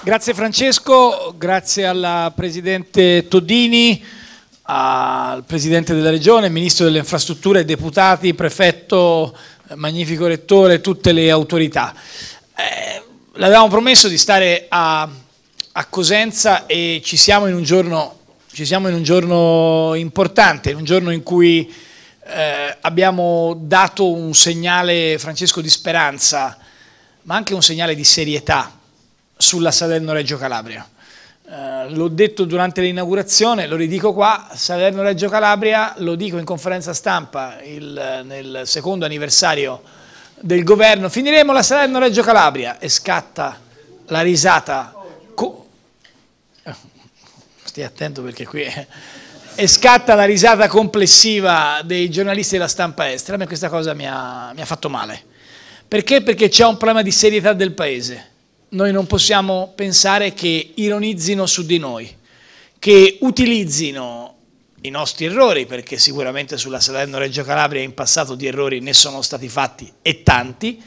Grazie Francesco, grazie alla Presidente Todini, al Presidente della Regione, Ministro delle Infrastrutture, deputati, prefetto, magnifico Rettore, tutte le autorità. Eh, L'avevamo promesso di stare a, a Cosenza e ci siamo, giorno, ci siamo in un giorno, importante, in un giorno in cui eh, abbiamo dato un segnale, Francesco, di speranza, ma anche un segnale di serietà sulla Salerno-Reggio Calabria. Eh, l'ho detto durante l'inaugurazione, lo ridico qua, Salerno-Reggio Calabria, lo dico in conferenza stampa il, nel secondo anniversario del governo, finiremo la Salerno-Reggio Calabria e scatta la risata. Eh, stia attento perché qui è e scatta la risata complessiva dei giornalisti della stampa estera, a questa cosa mi ha, mi ha fatto male. Perché? Perché c'è un problema di serietà del Paese noi non possiamo pensare che ironizzino su di noi, che utilizzino i nostri errori, perché sicuramente sulla Salerno-Reggio Calabria in passato di errori ne sono stati fatti e tanti,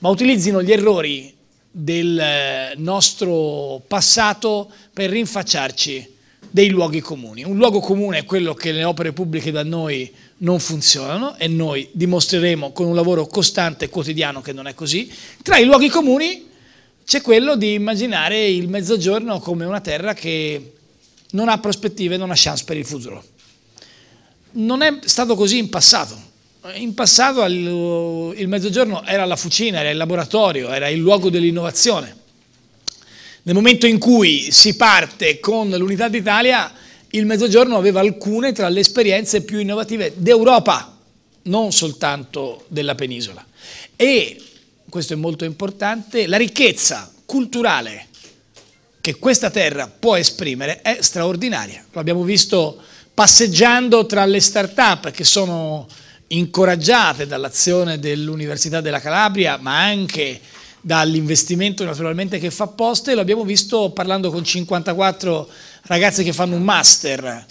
ma utilizzino gli errori del eh, nostro passato per rinfacciarci dei luoghi comuni. Un luogo comune è quello che le opere pubbliche da noi non funzionano e noi dimostreremo con un lavoro costante e quotidiano che non è così. Tra i luoghi comuni c'è quello di immaginare il mezzogiorno come una terra che non ha prospettive, non ha chance per il futuro. Non è stato così in passato. In passato il mezzogiorno era la fucina, era il laboratorio, era il luogo dell'innovazione. Nel momento in cui si parte con l'unità d'Italia, il mezzogiorno aveva alcune tra le esperienze più innovative d'Europa, non soltanto della penisola. E questo è molto importante, la ricchezza culturale che questa terra può esprimere è straordinaria. Lo abbiamo visto passeggiando tra le start-up che sono incoraggiate dall'azione dell'Università della Calabria, ma anche dall'investimento naturalmente che fa poste, l'abbiamo visto parlando con 54 ragazzi che fanno un master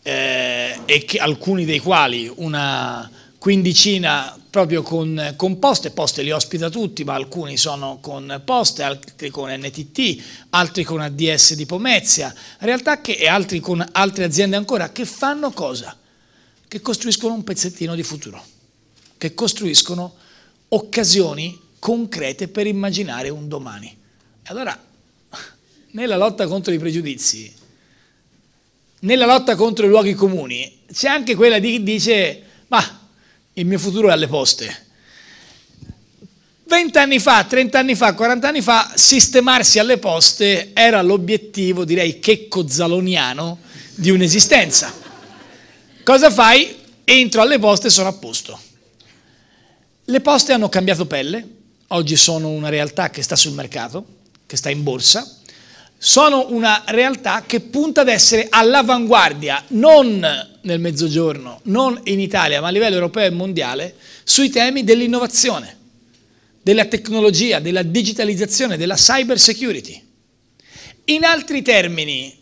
eh, e che, alcuni dei quali una quindicina proprio con, con, Poste, Poste li ospita tutti, ma alcuni sono con Poste, altri con NTT, altri con ADS di Pomezia, realtà che, e altri con altre aziende ancora, che fanno cosa? Che costruiscono un pezzettino di futuro, che costruiscono occasioni concrete per immaginare un domani. E Allora, nella lotta contro i pregiudizi, nella lotta contro i luoghi comuni, c'è anche quella di chi dice, ma il mio futuro è alle poste. Vent'anni fa, trent'anni fa, quarant'anni fa, sistemarsi alle poste era l'obiettivo, direi, checco-zaloniano di un'esistenza. Cosa fai? Entro alle poste e sono a posto. Le poste hanno cambiato pelle, oggi sono una realtà che sta sul mercato, che sta in borsa, sono una realtà che punta ad essere all'avanguardia, non nel mezzogiorno, non in Italia, ma a livello europeo e mondiale, sui temi dell'innovazione, della tecnologia, della digitalizzazione, della cyber security. In altri termini,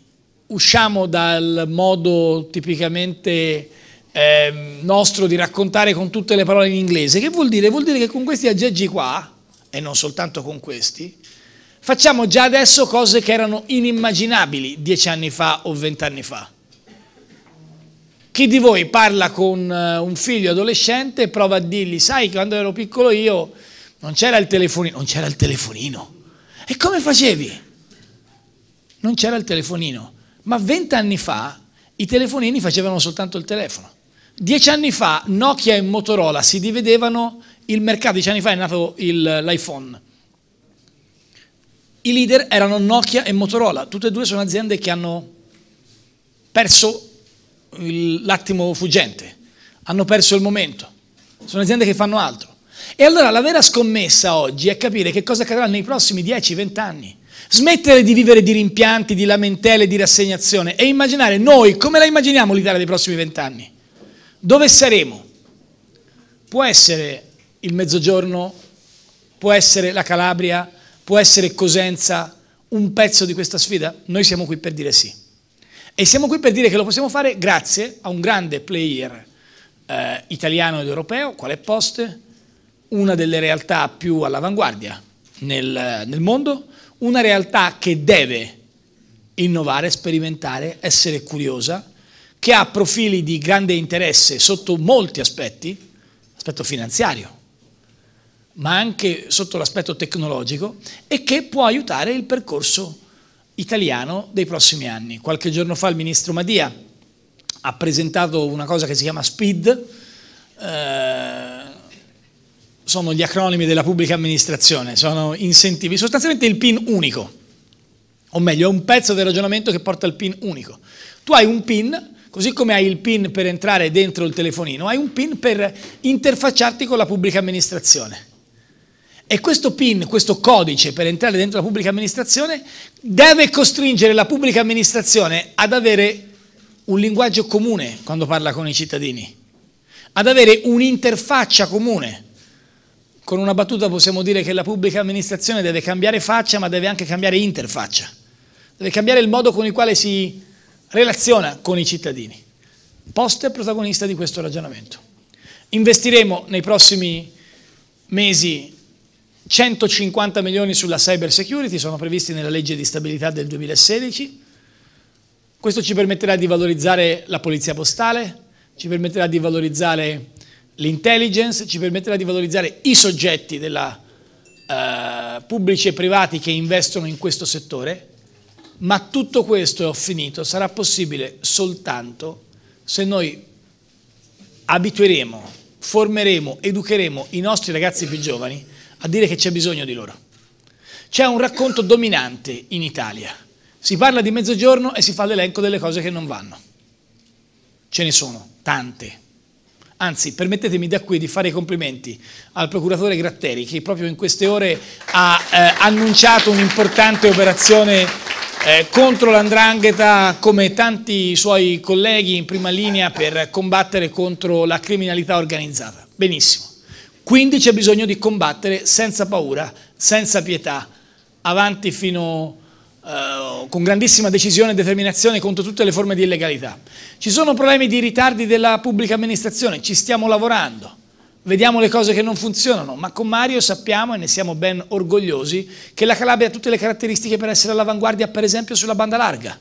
usciamo dal modo tipicamente eh, nostro di raccontare con tutte le parole in inglese. Che vuol dire? Vuol dire che con questi aggeggi qua, e non soltanto con questi, Facciamo già adesso cose che erano inimmaginabili dieci anni fa o vent'anni fa. Chi di voi parla con eh, un figlio adolescente e prova a dirgli, sai, quando ero piccolo io non c'era il telefonino, non c'era il telefonino. E come facevi? Non c'era il telefonino. Ma vent'anni fa i telefonini facevano soltanto il telefono. Dieci anni fa Nokia e Motorola si dividevano il mercato, dieci anni fa è nato il, l'iPhone. I leader erano Nokia e Motorola, tutte e due sono aziende che hanno perso l'attimo fuggente, hanno perso il momento, sono aziende che fanno altro. E allora la vera scommessa oggi è capire che cosa accadrà nei prossimi 10-20 anni. Smettere di vivere di rimpianti, di lamentele, di rassegnazione e immaginare noi come la immaginiamo l'Italia dei prossimi 20 anni. Dove saremo? Può essere il Mezzogiorno, può essere la Calabria, Può essere Cosenza un pezzo di questa sfida? Noi siamo qui per dire sì. E siamo qui per dire che lo possiamo fare grazie a un grande player eh, italiano ed europeo, quale è Poste, una delle realtà più all'avanguardia nel, nel mondo, una realtà che deve innovare, sperimentare, essere curiosa, che ha profili di grande interesse sotto molti aspetti, aspetto finanziario, ma anche sotto l'aspetto tecnologico e che può aiutare il percorso italiano dei prossimi anni. Qualche giorno fa il ministro Madia ha presentato una cosa che si chiama SPID, eh, sono gli acronimi della pubblica amministrazione, sono incentivi, sostanzialmente il PIN unico, o meglio è un pezzo del ragionamento che porta al PIN unico. Tu hai un PIN così come hai il PIN per entrare dentro il telefonino, hai un PIN per interfacciarti con la pubblica amministrazione. E questo PIN, questo codice per entrare dentro la pubblica amministrazione, deve costringere la pubblica amministrazione ad avere un linguaggio comune quando parla con i cittadini, ad avere un'interfaccia comune. Con una battuta possiamo dire che la pubblica amministrazione deve cambiare faccia, ma deve anche cambiare interfaccia. Deve cambiare il modo con il quale si relaziona con i cittadini. Post è protagonista di questo ragionamento. Investiremo nei prossimi mesi 150 milioni sulla cyber security sono previsti nella legge di stabilità del 2016. Questo ci permetterà di valorizzare la polizia postale, ci permetterà di valorizzare l'intelligence, ci permetterà di valorizzare i soggetti della, eh, pubblici e privati che investono in questo settore, ma tutto questo, ho finito, sarà possibile soltanto se noi abitueremo, formeremo, educheremo i nostri ragazzi più giovani a dire che c'è bisogno di loro. C'è un racconto dominante in Italia. Si parla di mezzogiorno e si fa l'elenco delle cose che non vanno. Ce ne sono tante. Anzi, permettetemi da qui di fare i complimenti al procuratore Gratteri che proprio in queste ore ha eh, annunciato un'importante operazione eh, contro l'andrangheta come tanti suoi colleghi in prima linea per combattere contro la criminalità organizzata. Benissimo. Quindi c'è bisogno di combattere senza paura, senza pietà, avanti fino eh, con grandissima decisione e determinazione contro tutte le forme di illegalità. Ci sono problemi di ritardi della pubblica amministrazione, ci stiamo lavorando vediamo le cose che non funzionano, ma con Mario sappiamo e ne siamo ben orgogliosi che la Calabria ha tutte le caratteristiche per essere all'avanguardia, per esempio sulla banda larga.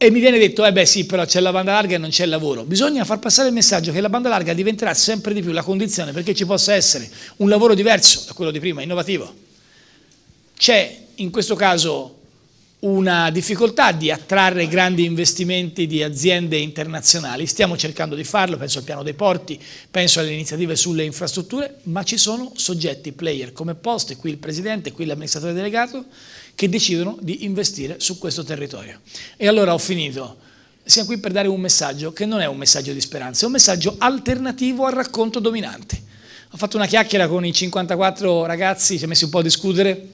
E mi viene detto, eh beh sì, però c'è la banda larga e non c'è il lavoro. Bisogna far passare il messaggio che la banda larga diventerà sempre di più la condizione perché ci possa essere un lavoro diverso da quello di prima, innovativo. C'è in questo caso una difficoltà di attrarre grandi investimenti di aziende internazionali, stiamo cercando di farlo, penso al piano dei porti, penso alle iniziative sulle infrastrutture, ma ci sono soggetti, player come Poste, qui il Presidente, qui l'amministratore delegato, che decidono di investire su questo territorio. E allora ho finito. Siamo qui per dare un messaggio che non è un messaggio di speranza, è un messaggio alternativo al racconto dominante. Ho fatto una chiacchiera con i 54 ragazzi, ci siamo messi un po' a discutere,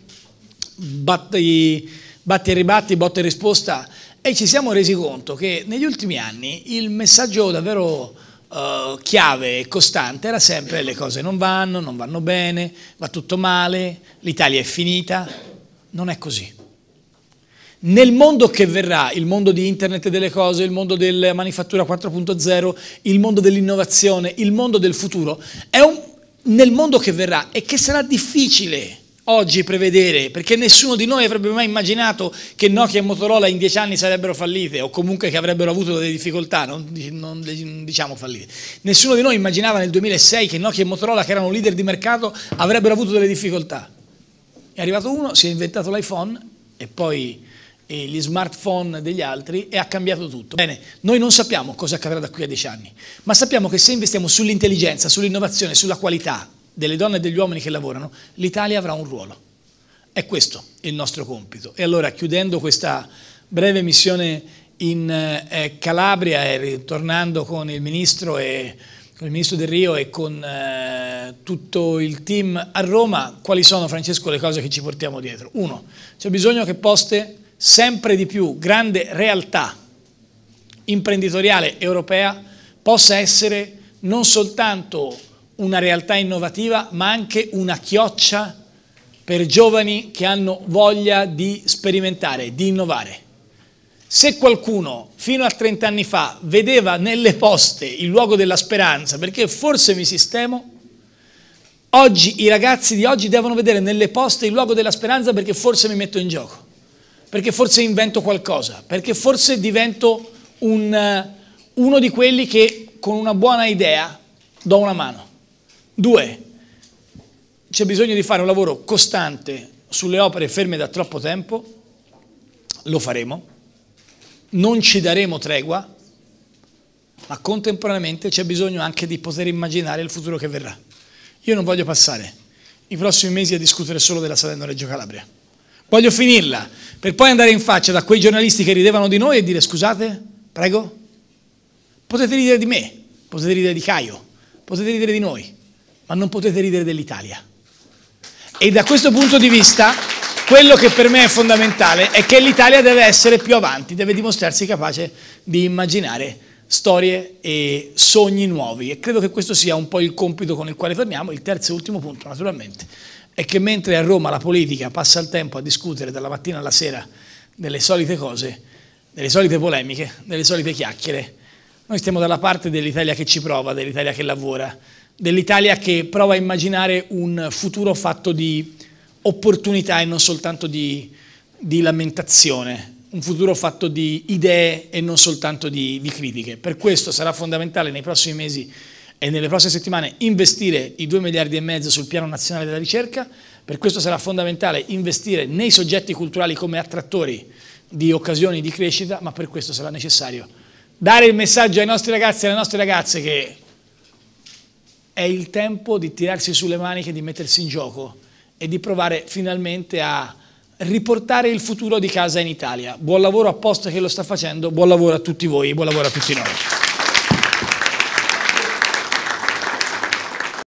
batti, batti e ribatti, botta e risposta, e ci siamo resi conto che negli ultimi anni il messaggio davvero uh, chiave e costante era sempre le cose non vanno, non vanno bene, va tutto male, l'Italia è finita, non è così. Nel mondo che verrà, il mondo di Internet delle cose, il mondo della manifattura 4.0, il mondo dell'innovazione, il mondo del futuro, è un, nel mondo che verrà e che sarà difficile oggi prevedere, perché nessuno di noi avrebbe mai immaginato che Nokia e Motorola in dieci anni sarebbero fallite o comunque che avrebbero avuto delle difficoltà, non, non, diciamo fallite. Nessuno di noi immaginava nel 2006 che Nokia e Motorola, che erano leader di mercato, avrebbero avuto delle difficoltà. È arrivato uno, si è inventato l'iPhone e poi e gli smartphone degli altri e ha cambiato tutto. Bene, noi non sappiamo cosa accadrà da qui a dieci anni, ma sappiamo che se investiamo sull'intelligenza, sull'innovazione, sulla qualità delle donne e degli uomini che lavorano, l'Italia avrà un ruolo. È questo il nostro compito. E allora, chiudendo questa breve missione in eh, Calabria e ritornando con il ministro e con il ministro Del Rio e con eh, tutto il team a Roma, quali sono Francesco le cose che ci portiamo dietro? Uno, c'è bisogno che poste sempre di più grande realtà imprenditoriale europea possa essere non soltanto una realtà innovativa ma anche una chioccia per giovani che hanno voglia di sperimentare, di innovare. Se qualcuno fino a 30 anni fa vedeva nelle poste il luogo della speranza, perché forse mi sistemo, oggi i ragazzi di oggi devono vedere nelle poste il luogo della speranza perché forse mi metto in gioco, perché forse invento qualcosa, perché forse divento un, eh, uno di quelli che con una buona idea do una mano. Due, c'è bisogno di fare un lavoro costante sulle opere ferme da troppo tempo, lo faremo non ci daremo tregua, ma contemporaneamente c'è bisogno anche di poter immaginare il futuro che verrà. Io non voglio passare i prossimi mesi a discutere solo della Salerno-Reggio Calabria. Voglio finirla per poi andare in faccia da quei giornalisti che ridevano di noi e dire scusate, prego, potete ridere di me, potete ridere di Caio, potete ridere di noi, ma non potete ridere dell'Italia. E da questo punto di vista quello che per me è fondamentale è che l'Italia deve essere più avanti, deve dimostrarsi capace di immaginare storie e sogni nuovi e credo che questo sia un po' il compito con il quale torniamo. Il terzo e ultimo punto, naturalmente, è che mentre a Roma la politica passa il tempo a discutere dalla mattina alla sera delle solite cose, delle solite polemiche, delle solite chiacchiere, noi stiamo dalla parte dell'Italia che ci prova, dell'Italia che lavora, dell'Italia che prova a immaginare un futuro fatto di opportunità e non soltanto di, di lamentazione, un futuro fatto di idee e non soltanto di, di critiche. Per questo sarà fondamentale nei prossimi mesi e nelle prossime settimane investire i 2 miliardi e mezzo sul piano nazionale della ricerca, per questo sarà fondamentale investire nei soggetti culturali come attrattori di occasioni di crescita, ma per questo sarà necessario dare il messaggio ai nostri ragazzi e alle nostre ragazze che è il tempo di tirarsi sulle maniche, e di mettersi in gioco e di provare finalmente a riportare il futuro di casa in Italia. Buon lavoro a Post che lo sta facendo, buon lavoro a tutti voi, buon lavoro a tutti noi.